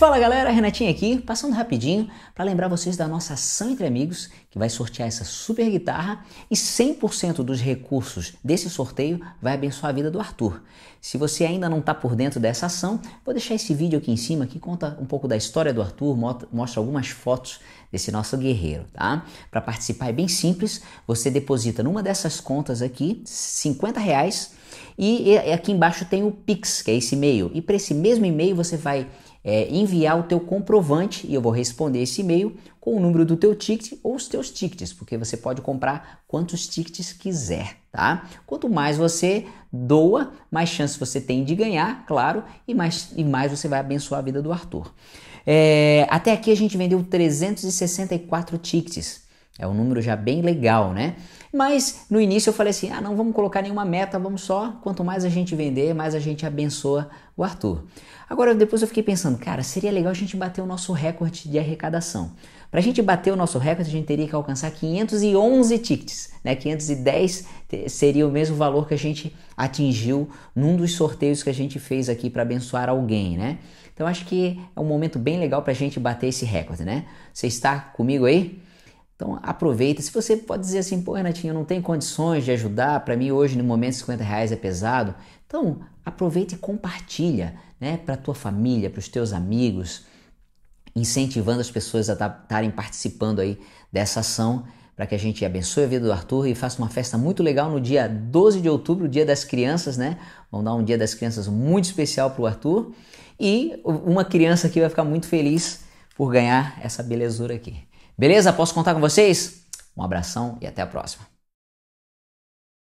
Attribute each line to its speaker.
Speaker 1: Fala galera, Renatinha aqui, passando rapidinho para lembrar vocês da nossa ação entre amigos, que vai sortear essa super guitarra e 100% dos recursos desse sorteio vai abençoar a vida do Arthur. Se você ainda não está por dentro dessa ação, vou deixar esse vídeo aqui em cima que conta um pouco da história do Arthur, mostra algumas fotos desse nosso guerreiro, tá? Para participar é bem simples, você deposita numa dessas contas aqui 50 reais e, aqui embaixo tem o Pix, que é esse e-mail. E para esse mesmo e-mail você vai é, enviar o teu comprovante e eu vou responder esse e-mail com o número do teu ticket ou os teus tickets, porque você pode comprar quantos tickets quiser, tá? Quanto mais você doa, mais chance você tem de ganhar, claro, e mais, e mais você vai abençoar a vida do Arthur. É, até aqui a gente vendeu 364 tickets. É um número já bem legal, né? Mas no início eu falei assim: ah, não vamos colocar nenhuma meta, vamos só. Quanto mais a gente vender, mais a gente abençoa o Arthur. Agora, depois eu fiquei pensando: cara, seria legal a gente bater o nosso recorde de arrecadação. Para a gente bater o nosso recorde, a gente teria que alcançar 511 tickets, né? 510 seria o mesmo valor que a gente atingiu num dos sorteios que a gente fez aqui para abençoar alguém, né? Então acho que é um momento bem legal para a gente bater esse recorde, né? Você está comigo aí? Então aproveita. Se você pode dizer assim, pô, Renatinho, eu não tenho condições de ajudar, para mim hoje no momento 50 reais é pesado. Então aproveita e compartilha, né, para tua família, para os teus amigos, incentivando as pessoas a estarem participando aí dessa ação para que a gente abençoe a vida do Arthur e faça uma festa muito legal no dia 12 de outubro, dia das crianças, né? Vamos dar um dia das crianças muito especial para o Arthur e uma criança aqui vai ficar muito feliz por ganhar essa belezura aqui. Beleza? Posso contar com vocês? Um abração e até a próxima.